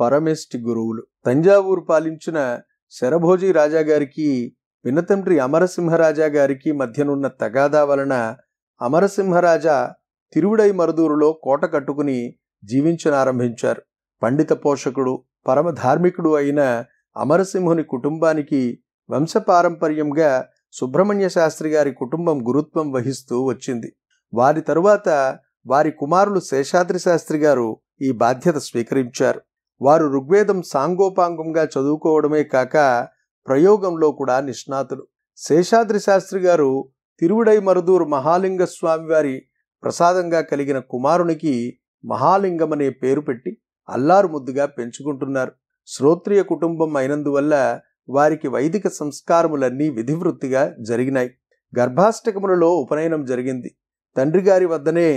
పరమేష్టి గురువులు తంజావూరు పాలించిన శరభోజీ రాజాగారికి వినతండ్రి అమరసింహరాజా గారికి మధ్యనున్న తగాదా వలన అమరసింహరాజా తిరువుడై మరుదూరులో కోట కట్టుకుని జీవించనారంభించారు పండిత పోషకుడు పరమ ధార్మికుడు అయిన అమరసింహుని కుటుంబానికి వంశపారంపర్యంగా సుబ్రహ్మణ్య శాస్త్రి గారి కుటుంబం గురుత్వం వహిస్తూ వచ్చింది వారి తరువాత వారి కుమారులు శేషాద్రి శాస్త్రి గారు ఈ బాధ్యత స్వీకరించారు వారు ఋగ్వేదం సాంగోపాంగంగా చదువుకోవడమే కాక ప్రయోగంలో కూడా నిష్ణాతులు శేషాద్రి శాస్త్రి గారు తిరువుడై మరుదూరు మహాలింగ స్వామివారి ప్రసాదంగా కలిగిన కుమారునికి మహాలింగమనే పేరు పెట్టి అల్లారు ముద్దుగా పెంచుకుంటున్నారు శ్రోత్రియ కుటుంబం అయినందువల్ల వారికి వైదిక సంస్కారములన్నీ విధివృత్తిగా జరిగినాయి గర్భాష్టకములలో ఉపనయనం జరిగింది తండ్రి గారి వద్దనే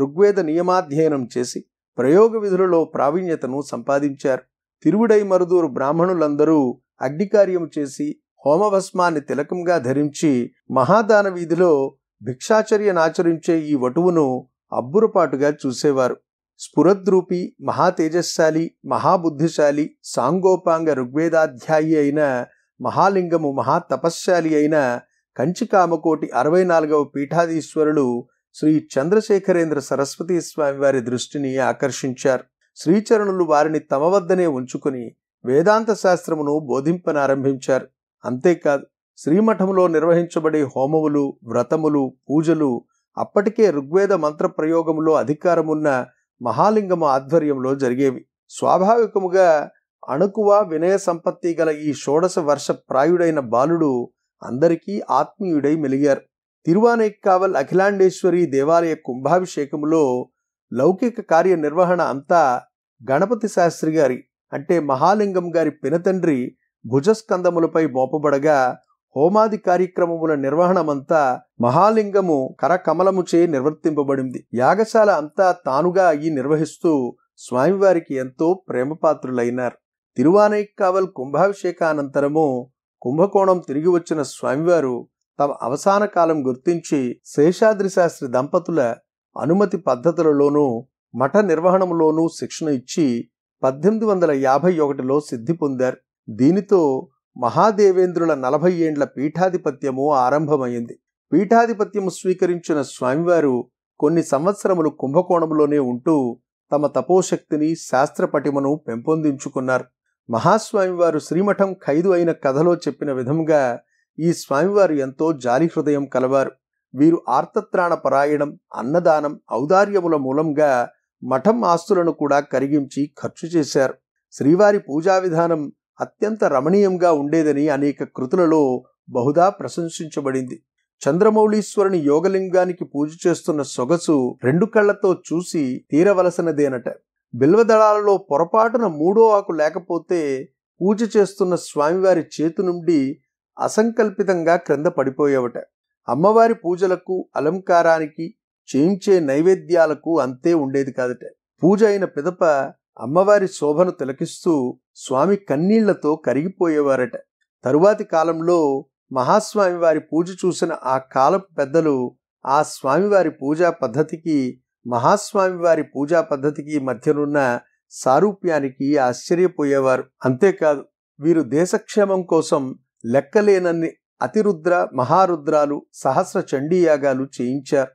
ఋగ్వేద నియమాధ్యయనం చేసి ప్రయోగ విధులలో ప్రావీణ్యతను సంపాదించారు తిరువుడై మరుదూరు బ్రాహ్మణులందరూ అగ్నికార్యం చేసి హోమభస్మాన్ని తిలకంగా ధరించి మహాదాన వీధిలో భిక్షాచర్యనాచరించే ఈ వటువును అబ్బురపాటుగా చూసేవారు స్ఫురద్రూపి మహాతేజస్శాలి మహాబుద్ధిశాలి సాంగోపాంగ ఋగ్వేదాధ్యాయి అయిన మహాలింగము మహాతపశ్శాలి అయిన కంచికామకోటి అరవై నాలుగవ పీఠాధీశ్వరులు శ్రీ చంద్రశేఖరేంద్ర సరస్వతీ స్వామి వారి దృష్టిని ఆకర్షించారు శ్రీచరణులు వారిని తమ వద్దనే ఉంచుకుని వేదాంత శాస్త్రమును బోధింపనారంభించారు అంతేకాదు శ్రీమఠంలో నిర్వహించబడే హోమములు వ్రతములు పూజలు అప్పటికే ఋగ్వేద మంత్ర ప్రయోగములో అధికారమున్న మహాలింగము ఆధ్వర్యంలో జరిగేవి స్వాభావికముగా అణుకువ వినయ సంపత్తి గల ఈ షోడశ వర్ష ప్రాయుడైన బాలుడు అందరికీ ఆత్మీయుడై మెలిగారు తిరువానైక్కావల్ అఖిలాండేశ్వరి దేవాలయ కుంభాభిషేకములో లౌకిక కార్యనిర్వహణ అంతా గణపతి శాస్త్రి గారి అంటే మహాలింగం గారి పినతండ్రి భుజస్కందములపై మోపబడగా హోమాది కార్యక్రమముల నిర్వహణమంతా మహాలింగము కరకమలముచే నిర్వర్తింపబడింది యాగశాల అంతా తానుగా అయ్యి నిర్వహిస్తూ స్వామివారికి ఎంతో ప్రేమపాత్రులైనారు తిరువానైక్కావల్ కుంభాభిషేకానంతరము కుంభకోణం తిరిగి వచ్చిన స్వామివారు తమ అవసాన కాలం గుర్తించి శేషాద్రి శాస్త్రి దంపతుల అనుమతి పద్ధతులలోనూ మఠ నిర్వహణంలోనూ శిక్షణ ఇచ్చి పద్దెనిమిది వందల యాభై ఒకటిలో సిద్ధి పొందారు దీనితో మహాదేవేంద్రుల నలభై ఏండ్ల పీఠాధిపత్యము ఆరంభమైంది పీఠాధిపత్యము స్వీకరించిన స్వామివారు కొన్ని సంవత్సరములు కుంభకోణంలోనే ఉంటూ తమ తపోశక్తిని శాస్త్రపటిమను పెంపొందించుకున్నారు మహాస్వామివారు శ్రీమఠం ఖైదు అయిన కథలో చెప్పిన విధంగా ఈ స్వామివారు ఎంతో జాలి హృదయం కలవారు వీరు ఆర్తత్రాణ పరాయణం అన్నదానం ఔదార్యముల మూలంగా మఠం ఆస్తులను కూడా కరిగించి ఖర్చు చేశారు శ్రీవారి పూజా విధానం అత్యంత రమణీయంగా ఉండేదని అనేక కృతులలో బహుదా ప్రశంసించబడింది చంద్రమౌళీశ్వరుని యోగలింగానికి పూజ చేస్తున్న సొగసు రెండు కళ్లతో చూసి తీరవలసినదేనట బిల్వదళాలలో పొరపాటున మూడో ఆకు లేకపోతే పూజ చేస్తున్న స్వామివారి చేతి నుండి అసంకల్పితంగా క్రింద పడిపోయేవట అమ్మవారి పూజలకు అలంకారానికి చేయించే నైవేద్యాలకు అంతే ఉండేది కాదట పూజ అయిన పిదప అమ్మవారి శోభను తిలకిస్తూ స్వామి కన్నీళ్లతో కరిగిపోయేవారట తరువాతి కాలంలో మహాస్వామి వారి పూజ చూసిన ఆ కాలపు పెద్దలు ఆ స్వామివారి పూజా పద్ధతికి మహాస్వామి వారి పూజా పద్ధతికి మధ్యనున్న సారూప్యానికి ఆశ్చర్యపోయేవారు అంతేకాదు వీరు దేశక్షేమం కోసం లెక్కలేనన్ని అతిరుద్ర మహారుద్రాలు సహస్ర చండీయాగాలు చేయించారు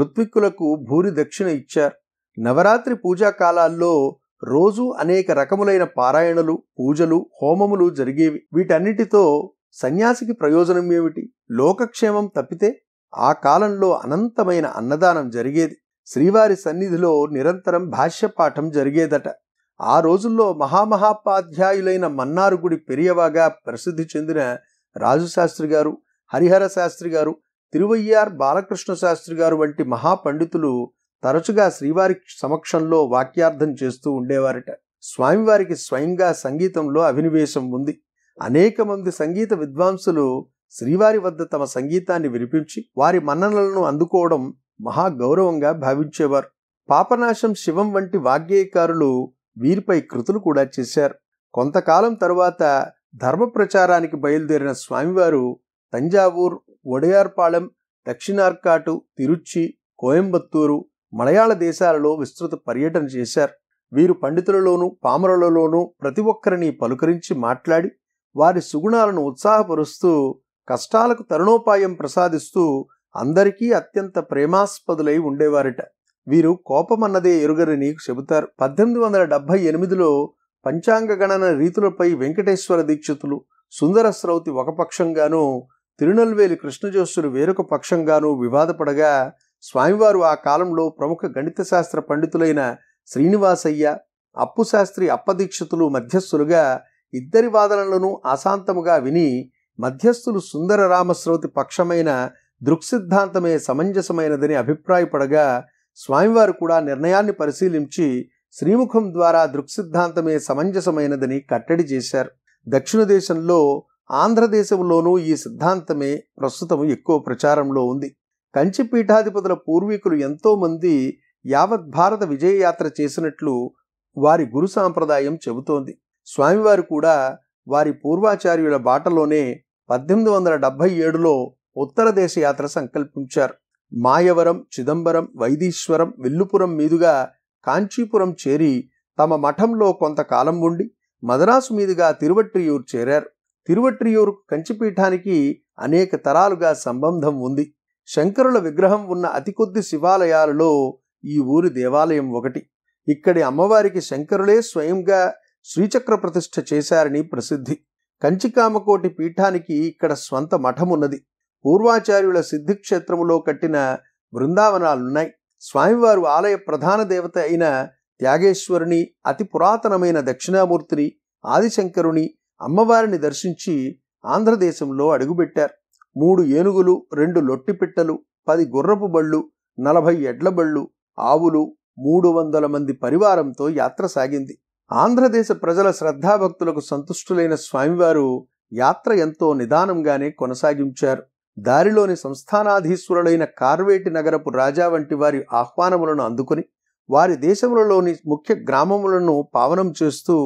ఋత్విక్కులకు భూరి దక్షిణ ఇచ్చారు నవరాత్రి పూజా కాలాల్లో రోజూ అనేక రకములైన పారాయణలు పూజలు హోమములు జరిగేవి వీటన్నిటితో సన్యాసికి ప్రయోజనం ఏమిటి లోకక్షేమం తప్పితే ఆ కాలంలో అనంతమైన అన్నదానం జరిగేది శ్రీవారి సన్నిధిలో నిరంతరం భాష్యపాఠం జరిగేదట ఆ రోజుల్లో మహామహాపాధ్యాయులైన మన్నారుగుడి పెరియవాగా ప్రసిద్ధి చెందిన రాజుశాస్త్రి గారు హరిహర శాస్త్రి గారు తిరువయ్యార్ బాలకృష్ణ శాస్త్రి గారు వంటి మహాపండితులు తరచుగా శ్రీవారి సమక్షంలో వాక్యార్థం చేస్తూ ఉండేవారట స్వామివారికి స్వయంగా సంగీతంలో అభినివేశం ఉంది అనేక మంది సంగీత విద్వాంసులు శ్రీవారి వద్ద తమ సంగీతాన్ని వినిపించి వారి మన్ననలను అందుకోవడం మహాగౌరవంగా భావించేవారు పాపనాశం శివం వంటి వాగ్గేయకారులు వీరిపై కృతులు కూడా చేశారు కొంతకాలం తరువాత ధర్మ ప్రచారానికి బయలుదేరిన స్వామివారు తంజావూర్ ఒడయార్పాళెం దక్షిణార్కాటు తిరుచి కోయంబత్తూరు మలయాళ దేశాలలో విస్తృత పర్యటన చేశారు వీరు పండితులలోనూ పామరులలోనూ ప్రతి ఒక్కరిని పలుకరించి మాట్లాడి వారి సుగుణాలను ఉత్సాహపరుస్తూ కష్టాలకు తరుణోపాయం ప్రసాదిస్తూ అందరికీ అత్యంత ప్రేమాస్పదులై ఉండేవారట వీరు కోపమన్నదే ఎరుగరని చెబుతారు పద్దెనిమిది వందల డెబ్భై ఎనిమిదిలో పంచాంగ గణన రీతులపై వెంకటేశ్వర దీక్షితులు సుందర స్రౌతి ఒక పక్షంగానూ తిరునల్వేలి కృష్ణజోస్సులు వేరొక పక్షంగానూ వివాదపడగా స్వామివారు ఆ కాలంలో ప్రముఖ గణిత శాస్త్ర పండితులైన శ్రీనివాసయ్య అప్పుశాస్త్రి అప్పదీక్షితులు మధ్యస్థులుగా ఇద్దరి వాదనలను అశాంతముగా విని మధ్యస్థులు సుందర రామశ్రౌతి పక్షమైన దృక్సిద్ధాంతమే సమంజసమైనదని అభిప్రాయపడగా స్వామివారు కూడా నిర్ణయాన్ని పరిశీలించి శ్రీముఖం ద్వారా దృక్సిద్ధాంతమే సమంజసమైనదని కట్టడి చేశారు దక్షిణ దేశంలో ఆంధ్రదేశంలోనూ ఈ సిద్ధాంతమే ప్రస్తుతం ఎక్కువ ప్రచారంలో ఉంది కంచి పీఠాధిపతుల పూర్వీకులు ఎంతోమంది యావత్ భారత విజయయాత్ర చేసినట్లు వారి గురు సాంప్రదాయం చెబుతోంది స్వామివారు కూడా వారి పూర్వాచార్యుల బాటలోనే పద్దెనిమిది వందల డెబ్భై ఏడులో ఉత్తర దేశ యాత్ర సంకల్పించారు మాయవరం చిదంబరం వైదీశ్వరం విల్లుపురం మీదుగా కాంచీపురం చేరి తమ మఠంలో కొంతకాలం ఉండి మదరాసు మీదుగా తిరువట్రియూర్ చేరారు తిరువట్రియూర్ కంచిపీఠానికి అనేక తరాలుగా సంబంధం ఉంది శంకరుల విగ్రహం ఉన్న అతి కొద్ది శివాలయాలలో ఈ ఊరి దేవాలయం ఒకటి ఇక్కడి అమ్మవారికి శంకరులే స్వయంగా శ్రీచక్ర ప్రతిష్ఠ చేశారని ప్రసిద్ధి కంచికామకోటి పీఠానికి ఇక్కడ స్వంత మఠమున్నది పూర్వాచార్యుల సిద్ధిక్షేత్రములో కట్టిన బృందావనాలున్నాయి స్వామివారు ఆలయ ప్రధాన దేవత అయిన త్యాగేశ్వరుని అతి పురాతనమైన దక్షిణామూర్తిని ఆదిశంకరుని అమ్మవారిని దర్శించి ఆంధ్రదేశంలో అడుగుపెట్టారు మూడు ఏనుగులు రెండు లొట్టిపిట్టలు పది గుర్రపు బళ్ళు నలభై ఎడ్లబళ్ళు ఆవులు మూడు వందల మంది పరివారంతో యాత్ర సాగింది ఆంధ్రదేశ ప్రజల శ్రద్ధాభక్తులకు సంతుష్టులైన స్వామివారు యాత్ర ఎంతో నిదానంగానే కొనసాగించారు దారిలోని సంస్థానాధీశ్వరులైన కార్వేటి నగరపు రాజా వంటి వారి ఆహ్వానములను అందుకుని వారి దేశములలోని ముఖ్య గ్రామములను పావనం చేస్తూ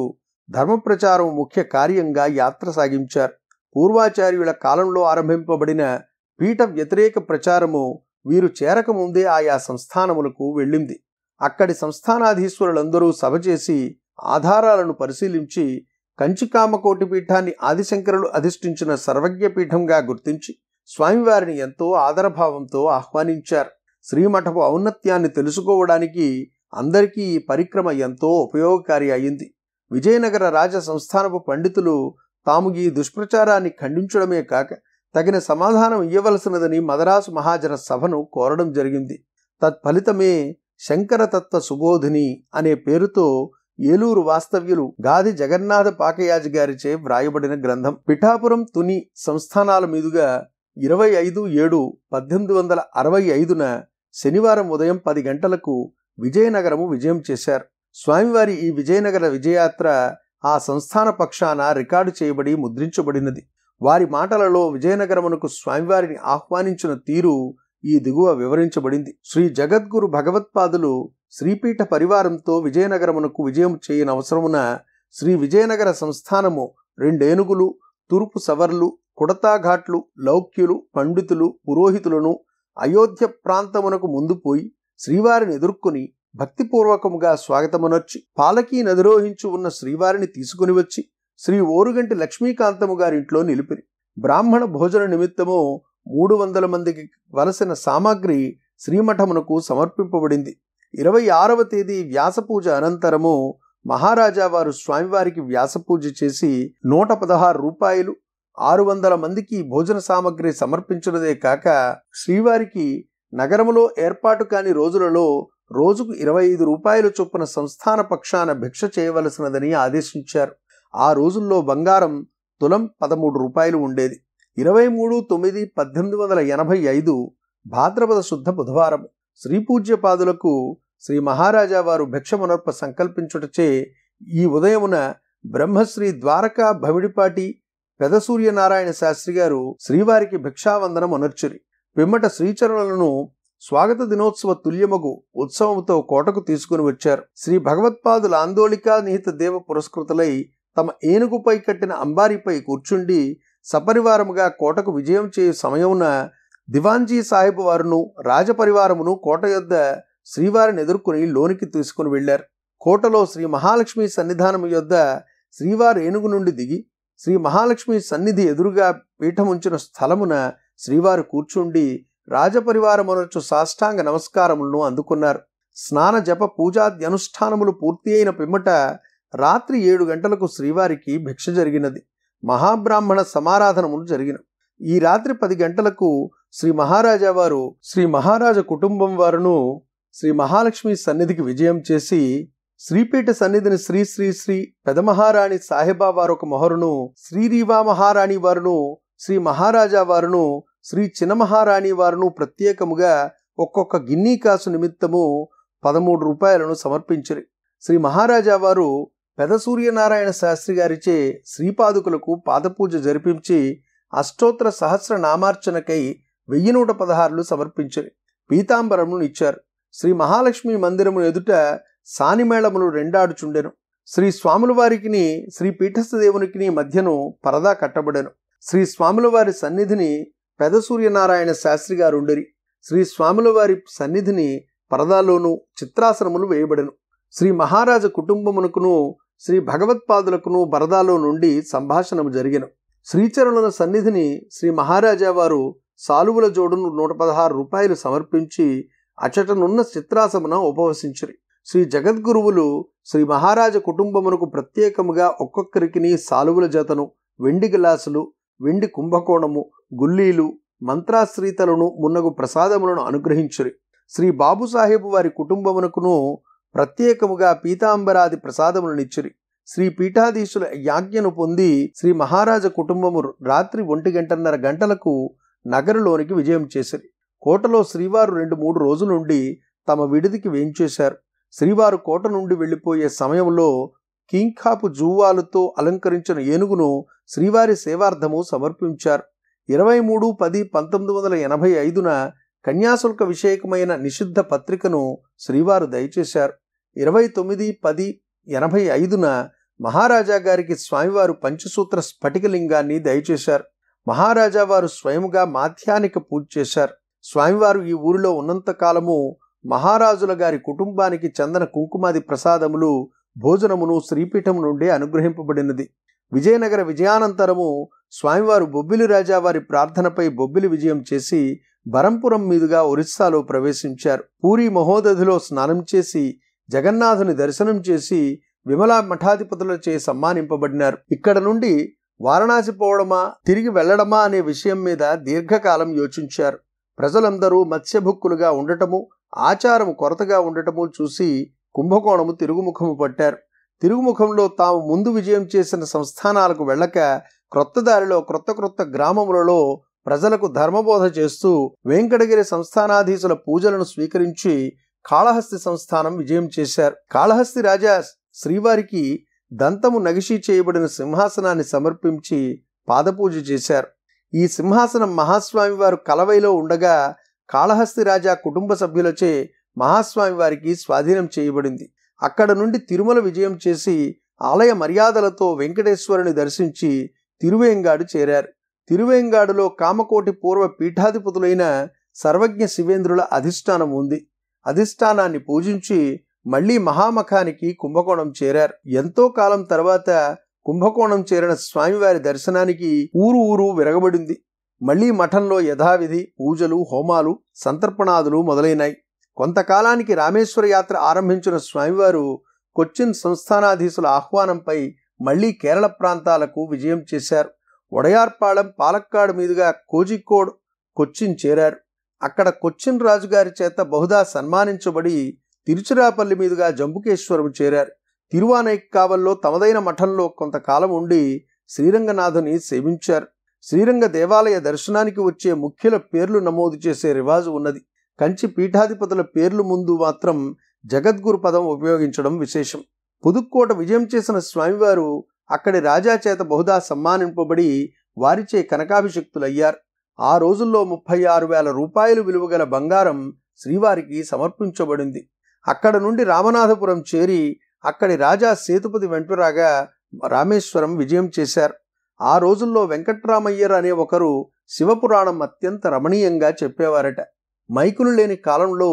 ధర్మప్రచారం ముఖ్య కార్యంగా యాత్ర సాగించారు పూర్వాచార్యుల కాలంలో ఆరంభింపబడిన పీఠ వ్యతిరేక ప్రచారము వీరు చేరకముందే ఆయా సంస్థానములకు వెళ్ళింది అక్కడి సంస్థానాధీశ్వరులందరూ సభ చేసి ఆధారాలను పరిశీలించి కంచికామకోటి పీఠాన్ని ఆదిశంకరులు అధిష్ఠించిన సర్వజ్ఞ పీఠంగా గుర్తించి స్వామివారిని ఎంతో ఆదరభావంతో ఆహ్వానించారు శ్రీమఠపు ఔన్నత్యాన్ని తెలుసుకోవడానికి అందరికీ ఈ పరిక్రమ ఎంతో ఉపయోగకారి అయింది విజయనగర రాజ సంస్థానపు పండితులు తాము ఈ దుష్ప్రచారాన్ని ఖండించడమే కాక తగిన సమాధానం ఇవ్వవలసినదని మదరాసు మహాజన సభను కోరడం జరిగింది తత్ఫలితమే శంకరతత్వ సుబోధిని అనే పేరుతో ఏలూరు వాస్తవ్యులు గాది జగన్నాథ పాకయాజి గారిచే వ్రాయబడిన గ్రంథం పిఠాపురం తుని సంస్థానాల మీదుగా ఇరవై ఐదు ఏడు పద్దెనిమిది వందల అరవై ఐదున శనివారం ఉదయం పది గంటలకు విజయనగరము విజయం చేశారు స్వామివారి ఈ విజయనగర విజయాత్ర ఆ సంస్థాన పక్షాన రికార్డు చేయబడి ముద్రించబడినది వారి మాటలలో విజయనగరమునకు స్వామివారిని ఆహ్వానించిన తీరు ఈ దిగువ వివరించబడింది శ్రీ జగద్గురు భగవత్పాదులు శ్రీపీఠ పరివారంతో విజయనగరమునకు విజయం చేయనవసరమున శ్రీ విజయనగర సంస్థానము రెండేనుగులు తూర్పు సవర్లు కుడతాఘాట్లు లౌక్యులు పండితులు పురోహితులను అయోధ్య ప్రాంతమునకు ముందు పోయి శ్రీవారిని ఎదుర్కొని భక్తిపూర్వకముగా స్వాగతమునర్చి పాలకీ నదిరోహించి ఉన్న శ్రీవారిని తీసుకుని వచ్చి శ్రీ ఓరుగంటి లక్ష్మీకాంతము గారింట్లో నిలిపిరి బ్రాహ్మణ భోజన నిమిత్తము మూడు వందల మందికి వలసిన సామాగ్రి శ్రీమఠమునకు సమర్పింపబడింది ఇరవై ఆరవ తేదీ వ్యాసపూజ అనంతరము మహారాజా వారు స్వామివారికి వ్యాసపూజ చేసి నూట పదహారు రూపాయలు ఆరు వందల మందికి భోజన సామగ్రి సమర్పించినదే కాక శ్రీవారికి నగరములో ఏర్పాటు కాని రోజులలో రోజుకు ఇరవై ఐదు రూపాయలు చొప్పున సంస్థాన పక్షాన భిక్ష చేయవలసినదని ఆదేశించారు ఆ రోజుల్లో బంగారం తులం పదమూడు రూపాయలు ఉండేది ఇరవై మూడు తొమ్మిది పద్దెనిమిది వందల ఎనభై ఐదు భాద్రపద శుద్ధ బుధవారం శ్రీపూజ్యపాదులకు శ్రీ మహారాజా వారు భిక్షమునర్ప సంకల్పించుటచే ఈ ఉదయమున బ్రహ్మశ్రీ ద్వారకా భవిడిపాటి సూర్యనారాయణ శాస్త్రి గారు శ్రీవారికి భిక్షావందనం అనర్చురి పిమ్మట శ్రీచరణులను స్వాగత దినోత్సవ తుల్యమగు ఉత్సవంతో కోటకు తీసుకుని వచ్చారు శ్రీ భగవత్పాదుల ఆందోళికా నిహిత దేవ పురస్కృతులై తమ ఏనుగుపై కట్టిన అంబారిపై కూర్చుండి సపరివారముగా కోటకు విజయం చేయు సమయమున దివాంజీ సాహిబు వారును రాజపరివారమును కోట యొద్ద శ్రీవారిని ఎదుర్కొని లోనికి తీసుకుని వెళ్ళారు కోటలో శ్రీ మహాలక్ష్మి సన్నిధానము యొద్ద శ్రీవారి ఏనుగు నుండి దిగి శ్రీ మహాలక్ష్మి సన్నిధి ఎదురుగా పీఠముంచిన స్థలమున శ్రీవారు కూర్చుండి రాజపరివారమునొచ్చు సాష్టాంగ నమస్కారములను అందుకున్నారు స్నాన జప పూజాద్యనుష్ఠానములు పూర్తి అయిన పిమ్మట రాత్రి ఏడు గంటలకు శ్రీవారికి భిక్ష జరిగినది మహాబ్రాహ్మణ సమారాధనములు జరిగిన ఈ రాత్రి పది గంటలకు శ్రీ మహారాజా వారు శ్రీ మహారాజ కుటుంబం వారును శ్రీ మహాలక్ష్మి సన్నిధికి విజయం చేసి శ్రీపీఠ సన్నిధిని శ్రీ శ్రీ శ్రీ పెదమహారాణి వారు ఒక మొహరును శ్రీరీవా మహారాణి వారును శ్రీ మహారాజా వారును శ్రీ చిన్నమహారాణి వారును ప్రత్యేకముగా ఒక్కొక్క గిన్నీ కాసు నిమిత్తము పదమూడు రూపాయలను సమర్పించిరి శ్రీ మహారాజా వారు పెద సూర్యనారాయణ శాస్త్రి గారిచే శ్రీపాదుకులకు పాదపూజ జరిపించి అష్టోత్తర సహస్ర నామార్చనకై వెయ్యి నూట పదహారులు సమర్పించిరి పీతాంబరమును ఇచ్చారు శ్రీ మహాలక్ష్మి మందిరము ఎదుట సానిమేళములు రెండాడుచుండెను శ్రీ స్వాముల వారికిని శ్రీ పీఠస్థదేవునికిని మధ్యను పరదా కట్టబడెను శ్రీ స్వాముల వారి సన్నిధిని పెద సూర్యనారాయణ శాస్త్రి గారుండిరి శ్రీ స్వాముల వారి సన్నిధిని పరదాలోనూ చిత్రాసనములు వేయబడెను శ్రీ మహారాజ కుటుంబమునకును శ్రీ భగవత్పాదులకును బరదాలో నుండి సంభాషణము జరిగెను శ్రీచరణుల సన్నిధిని శ్రీ మహారాజా వారు సాలువుల జోడును నూట పదహారు రూపాయలు సమర్పించి అచటనున్న చిత్రాసమున ఉపవసించిరి శ్రీ జగద్గురువులు శ్రీ మహారాజ కుటుంబమునకు ప్రత్యేకముగా ఒక్కొక్కరికి సాలువుల జతను వెండి గ్లాసులు వెండి కుంభకోణము గుల్లీలు మంత్రాశ్రీతలను మున్నగు ప్రసాదములను అనుగ్రహించురి శ్రీ బాబుసాహెబు వారి కుటుంబమునకును ప్రత్యేకముగా పీతాంబరాది ప్రసాదములనిచ్చురి శ్రీ పీఠాధీశుల యాజ్ఞను పొంది శ్రీ మహారాజ కుటుంబము రాత్రి ఒంటి గంటన్నర గంటలకు నగరులోనికి విజయం చేసిరి కోటలో శ్రీవారు రెండు మూడు రోజులుండి తమ విడిదికి వేయించేశారు శ్రీవారు కోట నుండి వెళ్ళిపోయే సమయంలో కింఖాపు జూవాలతో అలంకరించిన ఏనుగును శ్రీవారి సేవార్థము సమర్పించారు ఇరవై మూడు పది పంతొమ్మిది వందల ఎనభై ఐదున కన్యాశుల్క విషయకమైన నిషిద్ధ పత్రికను శ్రీవారు దయచేశారు ఇరవై తొమ్మిది పది ఎనభై ఐదున మహారాజా గారికి స్వామివారు పంచసూత్ర స్ఫటికలింగాన్ని దయచేశారు మహారాజా వారు స్వయంగా మాధ్యానిక పూజ చేశారు స్వామివారు ఈ ఊరిలో ఉన్నంతకాలము మహారాజుల గారి కుటుంబానికి చందన కుంకుమాది ప్రసాదములు భోజనమును శ్రీపీఠం నుండి అనుగ్రహింపబడినది విజయనగర విజయానంతరము స్వామివారు బొబ్బిలి రాజావారి ప్రార్థనపై బొబ్బిలి విజయం చేసి బరంపురం మీదుగా ఒరిస్సాలో ప్రవేశించారు పూరి మహోదధిలో స్నానం చేసి జగన్నాథుని దర్శనం చేసి విమలా మఠాధిపతులచే సమ్మానింపబడినారు ఇక్కడ నుండి వారణాసి పోవడమా తిరిగి వెళ్లడమా అనే విషయం మీద దీర్ఘకాలం యోచించారు ప్రజలందరూ మత్స్యభుక్కులుగా ఉండటము ఆచారము కొరతగా ఉండటము చూసి కుంభకోణము తిరుగుముఖము పట్టారు తిరుగుముఖంలో తాము ముందు విజయం చేసిన సంస్థానాలకు వెళ్ళక క్రొత్త దారిలో క్రొత్త క్రొత్త గ్రామములలో ప్రజలకు ధర్మబోధ చేస్తూ వెంకటగిరి సంస్థానాధీశుల పూజలను స్వీకరించి కాళహస్తి సంస్థానం విజయం చేశారు కాళహస్తి రాజా శ్రీవారికి దంతము నగిషి చేయబడిన సింహాసనాన్ని సమర్పించి పాదపూజ చేశారు ఈ సింహాసనం మహాస్వామివారు కలవైలో ఉండగా కాళహస్తి రాజా కుటుంబ సభ్యులచే మహాస్వామి వారికి స్వాధీనం చేయబడింది అక్కడ నుండి తిరుమల విజయం చేసి ఆలయ మర్యాదలతో వెంకటేశ్వరుని దర్శించి తిరువేంగాడు చేరారు తిరువేంగాడులో కామకోటి పూర్వ పీఠాధిపతులైన సర్వజ్ఞ శివేంద్రుల అధిష్టానం ఉంది అధిష్టానాన్ని పూజించి మళ్లీ మహామఖానికి కుంభకోణం చేరారు ఎంతో కాలం తర్వాత కుంభకోణం చేరిన స్వామివారి దర్శనానికి ఊరు ఊరు విరగబడింది మళ్లీ మఠంలో యథావిధి పూజలు హోమాలు సంతర్పణాదులు మొదలైనాయి కొంతకాలానికి రామేశ్వర యాత్ర ఆరంభించిన స్వామివారు కొచ్చిన్ సంస్థానాధీశుల ఆహ్వానంపై మళ్లీ కేరళ ప్రాంతాలకు విజయం చేశారు ఒడయార్పాళెం పాలక్కాడు మీదుగా కోజికోడ్ కొచ్చిన్ చేరారు అక్కడ కొచ్చిన్ రాజుగారి చేత బహుదా సన్మానించబడి తిరుచిరాపల్లి మీదుగా జంబుకేశ్వరం చేరారు తిరువానైక్ కావల్లో తమదైన మఠంలో కొంతకాలం ఉండి శ్రీరంగనాథుని సేవించారు శ్రీరంగ దేవాలయ దర్శనానికి వచ్చే ముఖ్యుల పేర్లు నమోదు చేసే రివాజు ఉన్నది కంచి పీఠాధిపతుల పేర్లు ముందు మాత్రం జగద్గురు పదం ఉపయోగించడం విశేషం పుదుక్కోట విజయం చేసిన స్వామివారు అక్కడి రాజా చేత బహుదా సమ్మానింపబడి వారిచే కనకాభిషక్తులయ్యారు ఆ రోజుల్లో ముప్పై ఆరు వేల రూపాయలు విలువగల బంగారం శ్రీవారికి సమర్పించబడింది అక్కడ నుండి రామనాథపురం చేరి అక్కడి రాజా సేతుపతి వెంటురాగా రామేశ్వరం విజయం చేశారు ఆ రోజుల్లో వెంకట్రామయ్యర్ అనే ఒకరు శివపురాణం అత్యంత రమణీయంగా చెప్పేవారట మైకులు లేని కాలంలో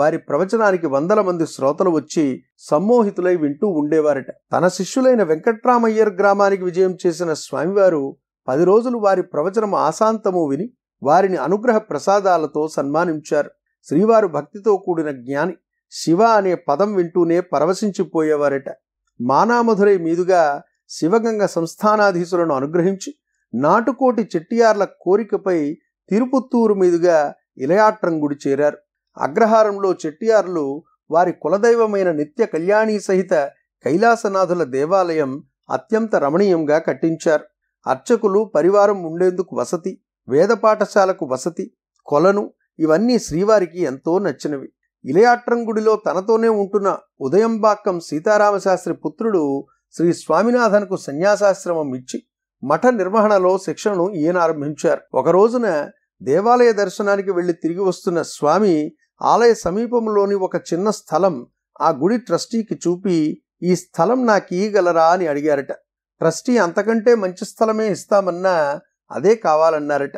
వారి ప్రవచనానికి వందల మంది శ్రోతలు వచ్చి సమ్మోహితులై వింటూ ఉండేవారట తన శిష్యులైన వెంకట్రామయ్యర్ గ్రామానికి విజయం చేసిన స్వామివారు పది రోజులు వారి ప్రవచనం ఆశాంతము విని వారిని అనుగ్రహ ప్రసాదాలతో సన్మానించారు శ్రీవారు భక్తితో కూడిన జ్ఞాని శివ అనే పదం వింటూనే పరవశించిపోయేవారట మానామధురై మీదుగా శివగంగ సంస్థానాధీశులను అనుగ్రహించి నాటుకోటి చెట్టియార్ల కోరికపై తిరుపుత్తూరు మీదుగా ఇలయాట్రంగుడి చేరారు అగ్రహారంలో చెట్టియార్లు వారి కులదైవమైన నిత్య కళ్యాణి సహిత కైలాసనాథుల దేవాలయం అత్యంత రమణీయంగా కట్టించారు అర్చకులు పరివారం ఉండేందుకు వసతి వేద పాఠశాలకు వసతి కొలను ఇవన్నీ శ్రీవారికి ఎంతో నచ్చినవి ఇలయాట్రంగుడిలో తనతోనే ఉంటున్న ఉదయంబాక్కం సీతారామశాస్త్రి పుత్రుడు శ్రీ స్వామినాథన్కు సన్యాసాశ్రమం ఇచ్చి మఠ నిర్వహణలో శిక్షణను ఈయన ఆరంభించారు ఒక రోజున దేవాలయ దర్శనానికి వెళ్ళి తిరిగి వస్తున్న స్వామి ఆలయ సమీపంలోని ఒక చిన్న స్థలం ఆ గుడి ట్రస్టీకి చూపి ఈ స్థలం నాకు ఇయ్యగలరా అని అడిగారట ట్రస్టీ అంతకంటే మంచి స్థలమే ఇస్తామన్నా అదే కావాలన్నారట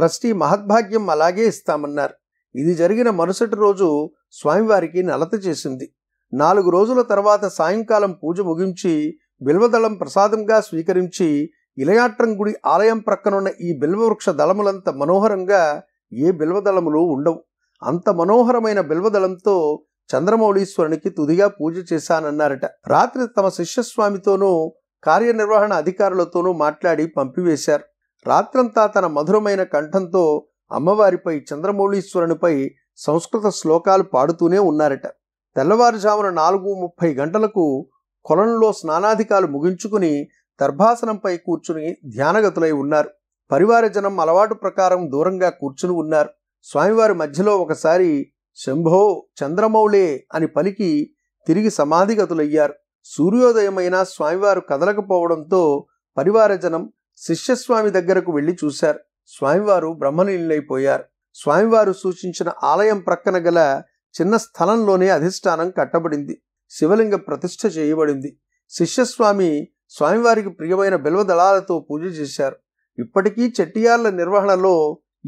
ట్రస్టీ మహద్భాగ్యం అలాగే ఇస్తామన్నారు ఇది జరిగిన మరుసటి రోజు స్వామివారికి నలత చేసింది నాలుగు రోజుల తర్వాత సాయంకాలం పూజ ముగించి బిల్వదళం ప్రసాదంగా స్వీకరించి ఇలయాట్రం గుడి ఆలయం ప్రక్కనున్న ఈ బిల్వవృక్ష దళములంత మనోహరంగా ఏ బిల్వదళములు ఉండవు అంత మనోహరమైన బిల్వదళంతో చంద్రమౌళీశ్వరునికి తుదిగా పూజ చేశానన్నారట రాత్రి తమ శిష్యస్వామితోనూ కార్యనిర్వహణ అధికారులతోనూ మాట్లాడి పంపివేశారు రాత్రంతా తన మధురమైన కంఠంతో అమ్మవారిపై చంద్రమౌళీశ్వరునిపై సంస్కృత శ్లోకాలు పాడుతూనే ఉన్నారట తెల్లవారుజామున నాలుగు ముప్పై గంటలకు కొలంలో స్నానాధికాలు ముగించుకుని దర్భాసనంపై కూర్చుని ధ్యానగతులై ఉన్నారు పరివార జనం అలవాటు ప్రకారం దూరంగా కూర్చుని ఉన్నారు స్వామివారి మధ్యలో ఒకసారి శంభో చంద్రమౌళే అని పలికి తిరిగి సమాధిగతులయ్యారు సూర్యోదయమైన స్వామివారు కదలకపోవడంతో జనం శిష్యస్వామి దగ్గరకు వెళ్ళి చూశారు స్వామివారు బ్రహ్మనీయులైపోయారు స్వామివారు సూచించిన ఆలయం ప్రక్కన గల చిన్న స్థలంలోనే అధిష్టానం కట్టబడింది శివలింగ ప్రతిష్ఠ చేయబడింది శిష్యస్వామి స్వామివారికి ప్రియమైన బిల్వదళాలతో పూజ చేశారు ఇప్పటికీ చెట్టియార్ల నిర్వహణలో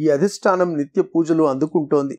ఈ అధిష్టానం నిత్య పూజలు అందుకుంటోంది